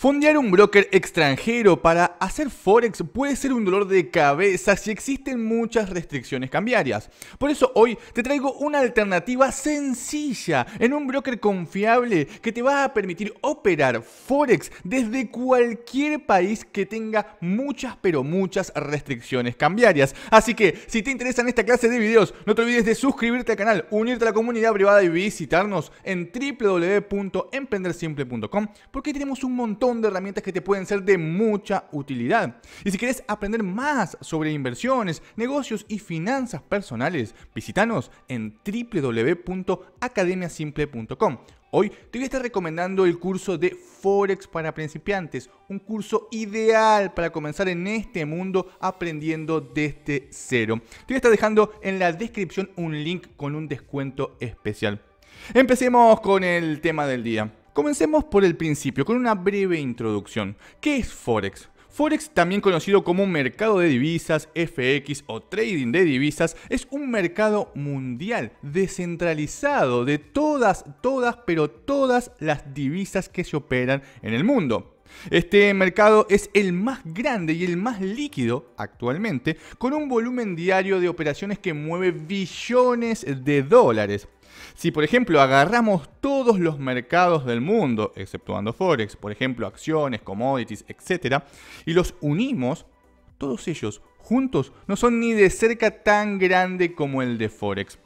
Fondear un broker extranjero para hacer forex puede ser un dolor de cabeza si existen muchas restricciones cambiarias. Por eso hoy te traigo una alternativa sencilla en un broker confiable que te va a permitir operar forex desde cualquier país que tenga muchas pero muchas restricciones cambiarias. Así que si te interesan esta clase de videos, no te olvides de suscribirte al canal, unirte a la comunidad privada y visitarnos en www.emprendersimple.com porque tenemos un montón de herramientas que te pueden ser de mucha utilidad. Y si quieres aprender más sobre inversiones, negocios y finanzas personales, visítanos en www.academiasimple.com. Hoy te voy a estar recomendando el curso de Forex para principiantes, un curso ideal para comenzar en este mundo aprendiendo desde cero. Te voy a estar dejando en la descripción un link con un descuento especial. Empecemos con el tema del día. Comencemos por el principio, con una breve introducción. ¿Qué es Forex? Forex, también conocido como mercado de divisas, FX o trading de divisas, es un mercado mundial, descentralizado de todas, todas, pero todas las divisas que se operan en el mundo. Este mercado es el más grande y el más líquido actualmente, con un volumen diario de operaciones que mueve billones de dólares. Si por ejemplo agarramos todos los mercados del mundo, exceptuando Forex, por ejemplo acciones, commodities, etc., y los unimos, todos ellos juntos no son ni de cerca tan grande como el de Forex.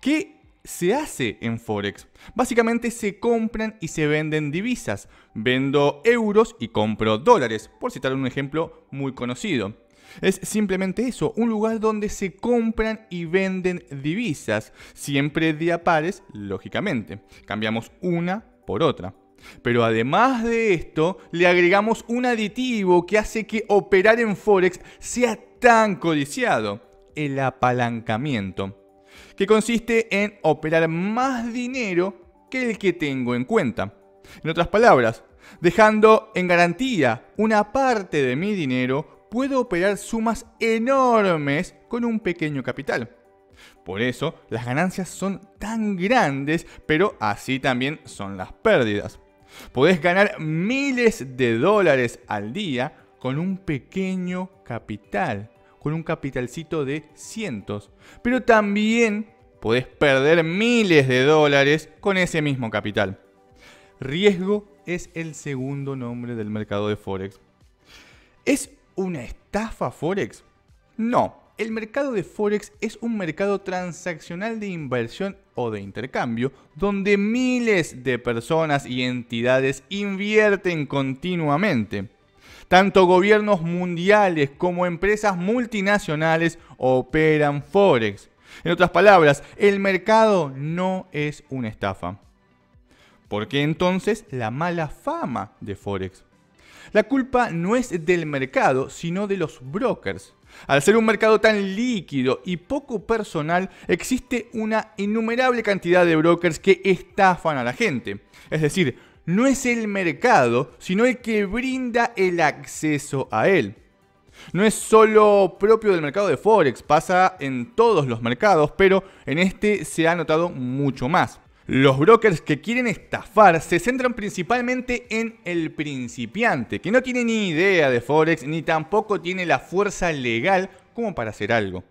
¿Qué se hace en Forex. Básicamente se compran y se venden divisas. Vendo euros y compro dólares, por citar un ejemplo muy conocido. Es simplemente eso, un lugar donde se compran y venden divisas, siempre de pares, lógicamente. Cambiamos una por otra. Pero además de esto, le agregamos un aditivo que hace que operar en Forex sea tan codiciado, el apalancamiento, que consiste en operar más dinero que el que tengo en cuenta. En otras palabras, dejando en garantía una parte de mi dinero Puedo operar sumas enormes con un pequeño capital. Por eso las ganancias son tan grandes, pero así también son las pérdidas. Podés ganar miles de dólares al día con un pequeño capital, con un capitalcito de cientos, pero también podés perder miles de dólares con ese mismo capital. Riesgo es el segundo nombre del mercado de Forex. Es una estafa Forex? No, el mercado de Forex es un mercado transaccional de inversión o de intercambio donde miles de personas y entidades invierten continuamente. Tanto gobiernos mundiales como empresas multinacionales operan Forex. En otras palabras, el mercado no es una estafa. ¿Por qué entonces la mala fama de Forex? la culpa no es del mercado, sino de los brokers. Al ser un mercado tan líquido y poco personal, existe una innumerable cantidad de brokers que estafan a la gente. Es decir, no es el mercado, sino el que brinda el acceso a él. No es solo propio del mercado de Forex, pasa en todos los mercados, pero en este se ha notado mucho más. Los brokers que quieren estafar se centran principalmente en el principiante, que no tiene ni idea de Forex ni tampoco tiene la fuerza legal como para hacer algo.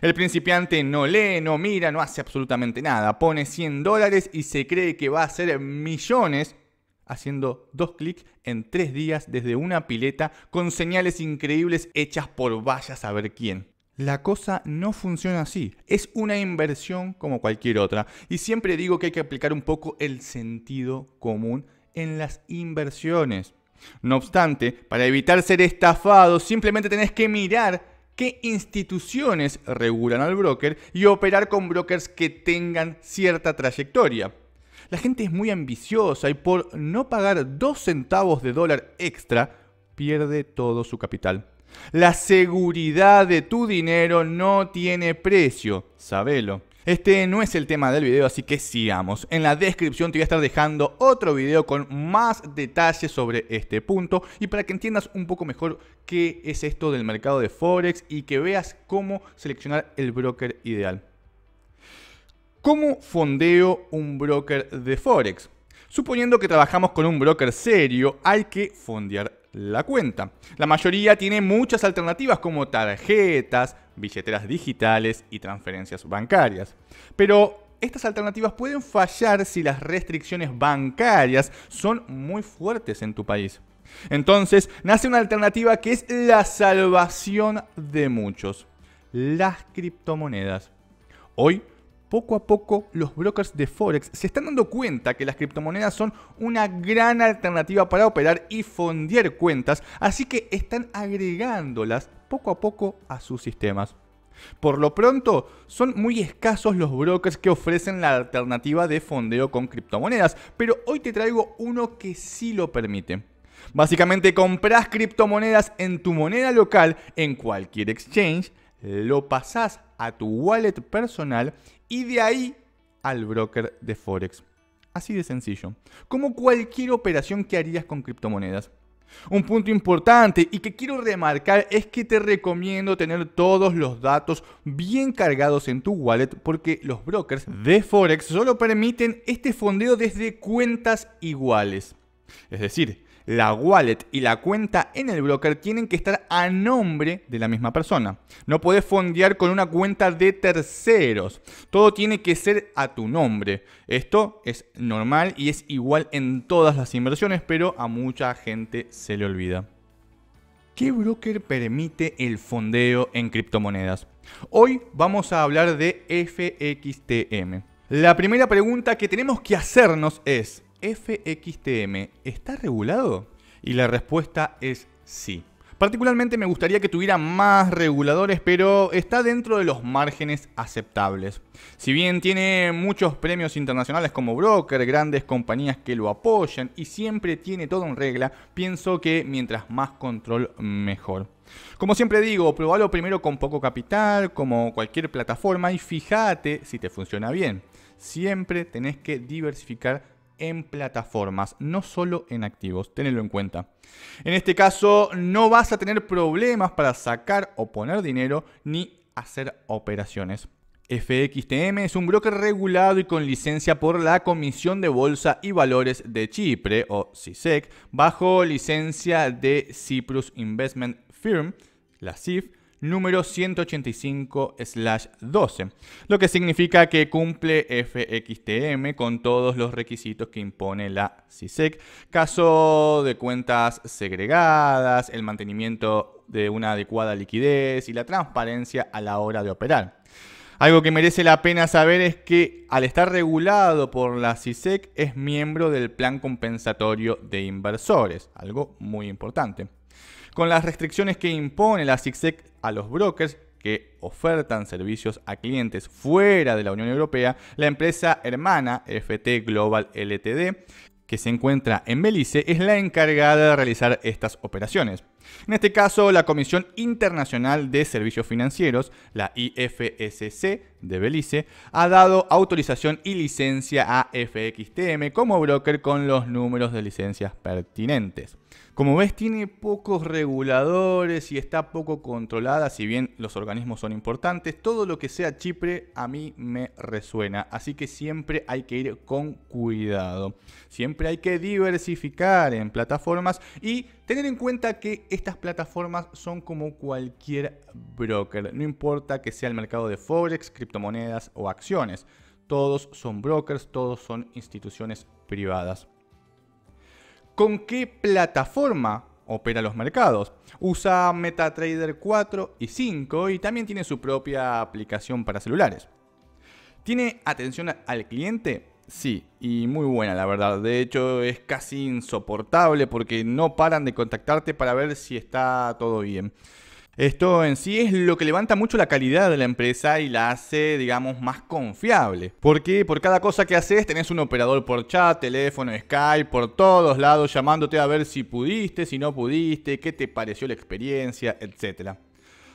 El principiante no lee, no mira, no hace absolutamente nada. Pone 100 dólares y se cree que va a hacer millones haciendo dos clics en tres días desde una pileta con señales increíbles hechas por vaya a saber quién. La cosa no funciona así. Es una inversión como cualquier otra. Y siempre digo que hay que aplicar un poco el sentido común en las inversiones. No obstante, para evitar ser estafados, simplemente tenés que mirar qué instituciones regulan al broker y operar con brokers que tengan cierta trayectoria. La gente es muy ambiciosa y por no pagar dos centavos de dólar extra, pierde todo su capital la seguridad de tu dinero no tiene precio, sabelo. Este no es el tema del video, así que sigamos. En la descripción te voy a estar dejando otro video con más detalles sobre este punto y para que entiendas un poco mejor qué es esto del mercado de Forex y que veas cómo seleccionar el broker ideal. ¿Cómo fondeo un broker de Forex? Suponiendo que trabajamos con un broker serio, hay que fondear la cuenta. La mayoría tiene muchas alternativas como tarjetas, billeteras digitales y transferencias bancarias. Pero estas alternativas pueden fallar si las restricciones bancarias son muy fuertes en tu país. Entonces nace una alternativa que es la salvación de muchos, las criptomonedas. Hoy poco a poco los brokers de Forex se están dando cuenta que las criptomonedas son una gran alternativa para operar y fondear cuentas, así que están agregándolas poco a poco a sus sistemas. Por lo pronto, son muy escasos los brokers que ofrecen la alternativa de fondeo con criptomonedas, pero hoy te traigo uno que sí lo permite. Básicamente compras criptomonedas en tu moneda local en cualquier exchange, lo pasás a tu wallet personal y de ahí al broker de Forex. Así de sencillo, como cualquier operación que harías con criptomonedas. Un punto importante y que quiero remarcar es que te recomiendo tener todos los datos bien cargados en tu wallet porque los brokers de Forex solo permiten este fondeo desde cuentas iguales. Es decir, la wallet y la cuenta en el broker tienen que estar a nombre de la misma persona. No puedes fondear con una cuenta de terceros. Todo tiene que ser a tu nombre. Esto es normal y es igual en todas las inversiones, pero a mucha gente se le olvida. ¿Qué broker permite el fondeo en criptomonedas? Hoy vamos a hablar de FXTM. La primera pregunta que tenemos que hacernos es, FXTM está regulado? Y la respuesta es sí. Particularmente me gustaría que tuviera más reguladores, pero está dentro de los márgenes aceptables. Si bien tiene muchos premios internacionales como broker, grandes compañías que lo apoyan y siempre tiene todo en regla, pienso que mientras más control mejor. Como siempre digo, probarlo primero con poco capital, como cualquier plataforma, y fíjate si te funciona bien. Siempre tenés que diversificar en plataformas, no solo en activos. tenedlo en cuenta. En este caso, no vas a tener problemas para sacar o poner dinero ni hacer operaciones. FXTM es un broker regulado y con licencia por la Comisión de Bolsa y Valores de Chipre, o CISEC, e bajo licencia de Cyprus Investment Firm, la CIF, número 185/12, lo que significa que cumple FXTM con todos los requisitos que impone la CISEC, e caso de cuentas segregadas, el mantenimiento de una adecuada liquidez y la transparencia a la hora de operar. Algo que merece la pena saber es que al estar regulado por la CISEC e es miembro del Plan Compensatorio de Inversores, algo muy importante. Con las restricciones que impone la CISEC a los brokers que ofertan servicios a clientes fuera de la Unión Europea, la empresa hermana FT Global LTD, que se encuentra en Belice, es la encargada de realizar estas operaciones. En este caso, la Comisión Internacional de Servicios Financieros, la IFSC de Belice, ha dado autorización y licencia a FXTM como broker con los números de licencias pertinentes. Como ves, tiene pocos reguladores y está poco controlada, si bien los organismos son importantes. Todo lo que sea Chipre a mí me resuena, así que siempre hay que ir con cuidado. Siempre hay que diversificar en plataformas y tener en cuenta que estas plataformas son como cualquier broker, no importa que sea el mercado de forex, criptomonedas o acciones. Todos son brokers, todos son instituciones privadas con qué plataforma opera los mercados. Usa MetaTrader 4 y 5 y también tiene su propia aplicación para celulares. ¿Tiene atención al cliente? Sí, y muy buena la verdad. De hecho es casi insoportable porque no paran de contactarte para ver si está todo bien. Esto en sí es lo que levanta mucho la calidad de la empresa y la hace, digamos, más confiable. Porque por cada cosa que haces tenés un operador por chat, teléfono, Skype, por todos lados llamándote a ver si pudiste, si no pudiste, qué te pareció la experiencia, etc.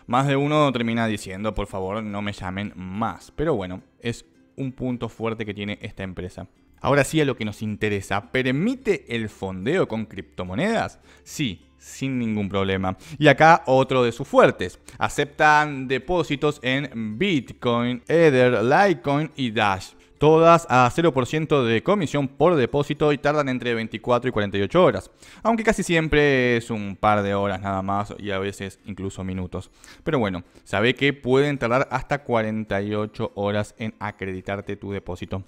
Más de uno termina diciendo, por favor, no me llamen más. Pero bueno, es un punto fuerte que tiene esta empresa. Ahora sí a lo que nos interesa, ¿permite el fondeo con criptomonedas? Sí, sin ningún problema. Y acá otro de sus fuertes. Aceptan depósitos en Bitcoin, Ether, Litecoin y Dash todas a 0% de comisión por depósito y tardan entre 24 y 48 horas, aunque casi siempre es un par de horas nada más y a veces incluso minutos. Pero bueno, sabe que pueden tardar hasta 48 horas en acreditarte tu depósito.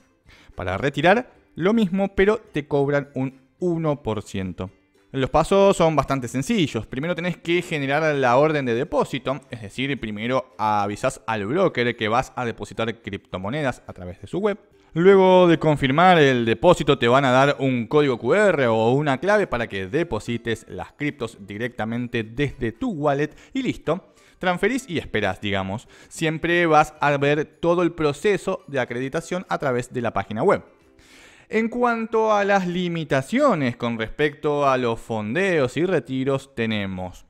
Para retirar, lo mismo, pero te cobran un 1%. Los pasos son bastante sencillos. Primero tenés que generar la orden de depósito, es decir, primero avisas al broker que vas a depositar criptomonedas a través de su web. Luego de confirmar el depósito te van a dar un código QR o una clave para que deposites las criptos directamente desde tu wallet y listo. Transferís y esperás, digamos. Siempre vas a ver todo el proceso de acreditación a través de la página web. En cuanto a las limitaciones con respecto a los fondeos y retiros, tenemos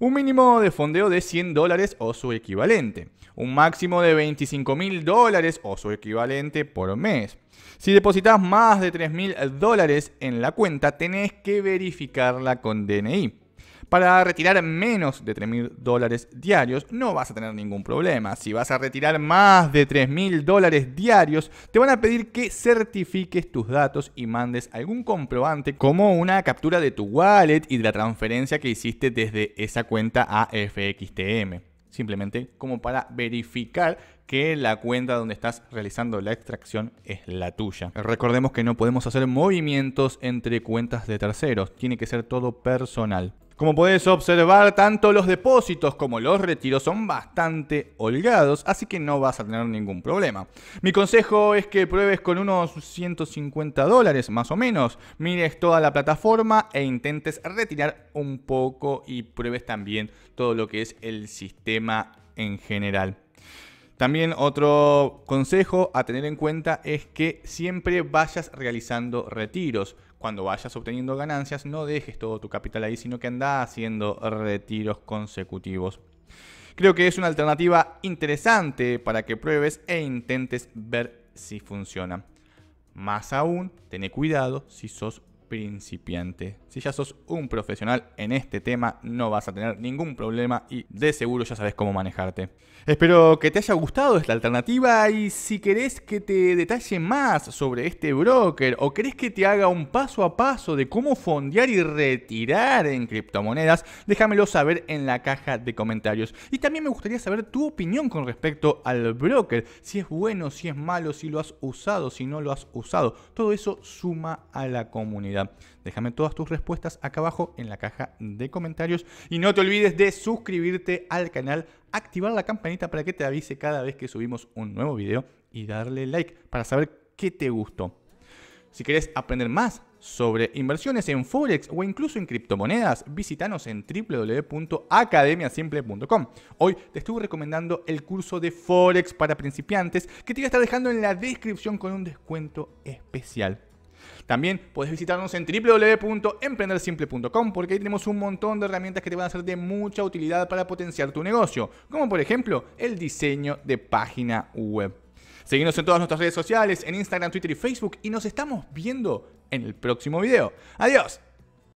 un mínimo de fondeo de 100 dólares o su equivalente, un máximo de 25 mil dólares o su equivalente por mes. Si depositas más de 3 mil dólares en la cuenta, tenés que verificarla con DNI. Para retirar menos de 3.000 dólares diarios no vas a tener ningún problema. Si vas a retirar más de 3.000 dólares diarios, te van a pedir que certifiques tus datos y mandes algún comprobante como una captura de tu wallet y de la transferencia que hiciste desde esa cuenta a FXTM. Simplemente como para verificar que la cuenta donde estás realizando la extracción es la tuya. Recordemos que no podemos hacer movimientos entre cuentas de terceros, tiene que ser todo personal. Como puedes observar, tanto los depósitos como los retiros son bastante holgados, así que no vas a tener ningún problema. Mi consejo es que pruebes con unos 150 dólares más o menos, mires toda la plataforma e intentes retirar un poco y pruebes también todo lo que es el sistema en general. También otro consejo a tener en cuenta es que siempre vayas realizando retiros cuando vayas obteniendo ganancias, no dejes todo tu capital ahí, sino que anda haciendo retiros consecutivos. Creo que es una alternativa interesante para que pruebes e intentes ver si funciona. Más aún, ten cuidado si sos principiante. Si ya sos un profesional en este tema, no vas a tener ningún problema y de seguro ya sabes cómo manejarte. Espero que te haya gustado esta alternativa y si querés que te detalle más sobre este broker o querés que te haga un paso a paso de cómo fondear y retirar en criptomonedas, déjamelo saber en la caja de comentarios. Y también me gustaría saber tu opinión con respecto al broker, si es bueno, si es malo, si lo has usado, si no lo has usado. Todo eso suma a la comunidad. Déjame todas tus respuestas acá abajo en la caja de comentarios y no te olvides de suscribirte al canal, activar la campanita para que te avise cada vez que subimos un nuevo video y darle like para saber qué te gustó. Si quieres aprender más sobre inversiones en Forex o incluso en criptomonedas, visítanos en www.academiasimple.com. Hoy te estuve recomendando el curso de Forex para principiantes que te voy a estar dejando en la descripción con un descuento especial. También puedes visitarnos en www.emprendersimple.com porque ahí tenemos un montón de herramientas que te van a ser de mucha utilidad para potenciar tu negocio, como por ejemplo el diseño de página web. Seguimos en todas nuestras redes sociales, en Instagram, Twitter y Facebook y nos estamos viendo en el próximo video. Adiós.